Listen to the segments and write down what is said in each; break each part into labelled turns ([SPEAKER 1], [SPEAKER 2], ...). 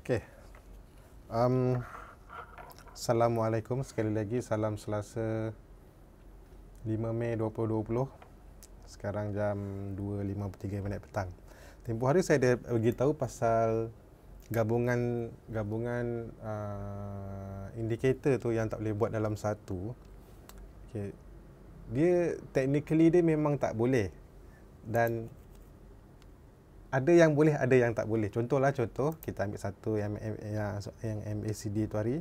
[SPEAKER 1] Okay, Um, Assalamualaikum sekali lagi. Salam Selasa 5 Mei 2020. Sekarang jam 2.53 minit petang. Tempoh hari saya dah tahu pasal gabungan gabungan uh, indikator tu yang tak boleh buat dalam satu. Okey. Dia technically dia memang tak boleh. Dan ada yang boleh, ada yang tak boleh. Contohlah contoh, kita ambil satu yang yang, yang MACD tu hari.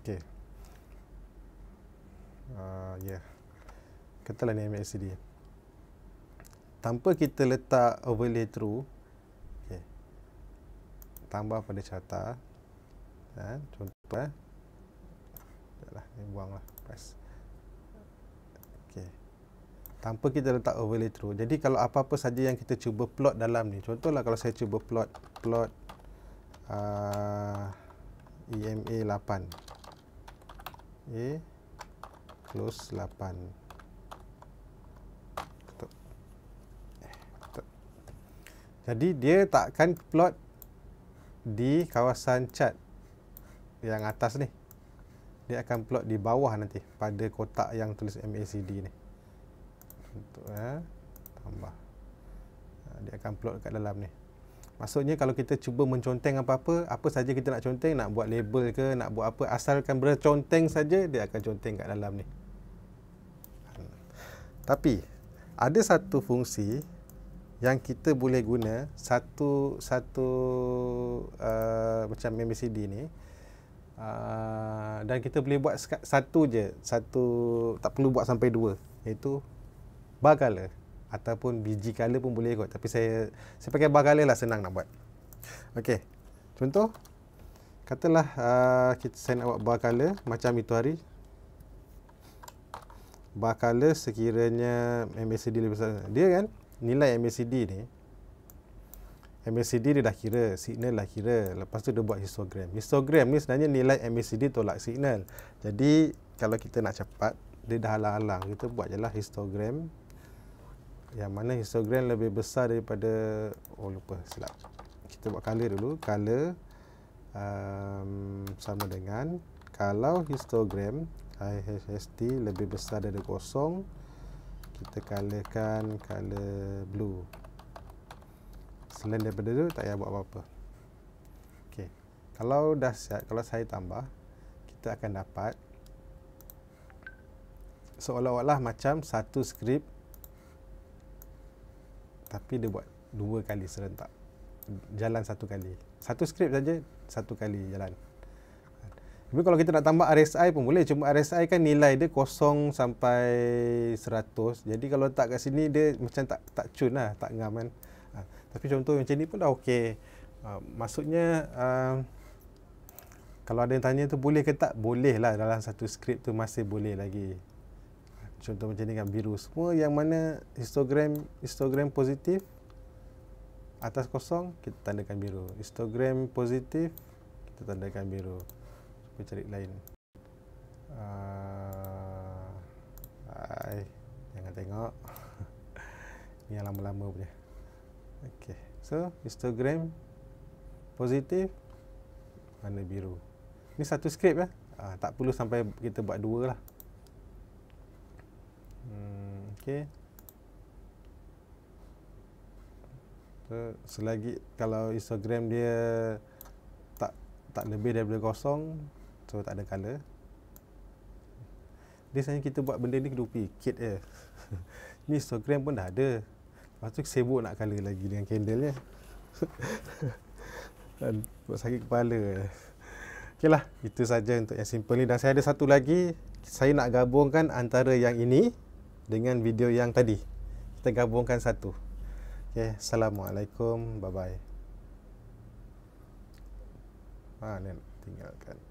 [SPEAKER 1] Okey. Uh, ah, yeah. lah ni MACD. Tanpa kita letak overlay true, okay. tambah pada carta, ha, contoh, eh. Sekejap lah, ni buang lah, Okey tanpa kita letak overlay through. Jadi kalau apa-apa saja yang kita cuba plot dalam ni, contohlah kalau saya cuba plot plot uh, EMA 8. Okay. Close 8. Eh, Jadi dia takkan plot di kawasan cat yang atas ni. Dia akan plot di bawah nanti pada kotak yang tulis MACD ni untuk eh, tambah ha, dia akan plot kat dalam ni maksudnya kalau kita cuba menconteng apa-apa apa saja kita nak conteng nak buat label ke nak buat apa asalkan berconteng saja dia akan conteng kat dalam ni ha. tapi ada satu fungsi yang kita boleh guna satu satu uh, macam MACD ni Uh, dan kita boleh buat satu je satu tak perlu buat sampai dua iaitu bar color ataupun biji color pun boleh kot tapi saya saya pakai bar color lah senang nak buat ok contoh katalah uh, kita, saya nak buat bar color macam itu hari bar color sekiranya MACD lebih besar dia kan nilai MACD ni MACD dia dah kira, signal dah kira. Lepas tu dia buat histogram. Histogram ni sebenarnya nilai MACD tolak signal. Jadi, kalau kita nak cepat, dia dah halang-halang. Kita buat je lah histogram yang mana histogram lebih besar daripada oh lupa silap kita buat color dulu color um, sama dengan kalau histogram IHST lebih besar daripada kosong kita colorkan color blue selain daripada itu tak payah buat apa-apa Okay, kalau dah siap kalau saya tambah kita akan dapat seolah-olah macam satu skrip tapi dia buat dua kali serentak jalan satu kali satu skrip saja satu kali jalan tapi kalau kita nak tambah RSI pun boleh cuma RSI kan nilai dia kosong sampai seratus. jadi kalau letak kat sini dia macam tak tak cun lah tak ngam kan ha. tapi contoh macam ni pun dah ok ha. Ah, maksudnya uh, kalau ada yang tanya tu boleh ke tak boleh lah dalam satu skrip tu masih boleh lagi contoh macam ni kan biru semua yang mana histogram histogram positif atas kosong kita tandakan biru histogram positif kita tandakan biru cuba cari lain uh, jangan tengok ni yang lama-lama punya ok so histogram positif mana biru Ini satu skrip ya uh, tak perlu sampai kita buat dua lah okey selagi kalau histogram dia tak tak lebih daripada kosong so tak ada color Ini sebenarnya kita buat benda ni kedupi kit je ni histogram pun dah ada lepas tu sibuk nak color lagi dengan candle je buat sakit kepala ok lah itu saja untuk yang simple ni dan saya ada satu lagi saya nak gabungkan antara yang ini dengan video yang tadi. Kita gabungkan satu. Okay, assalamualaikum. Bye bye. Ha, ah, tinggalkan.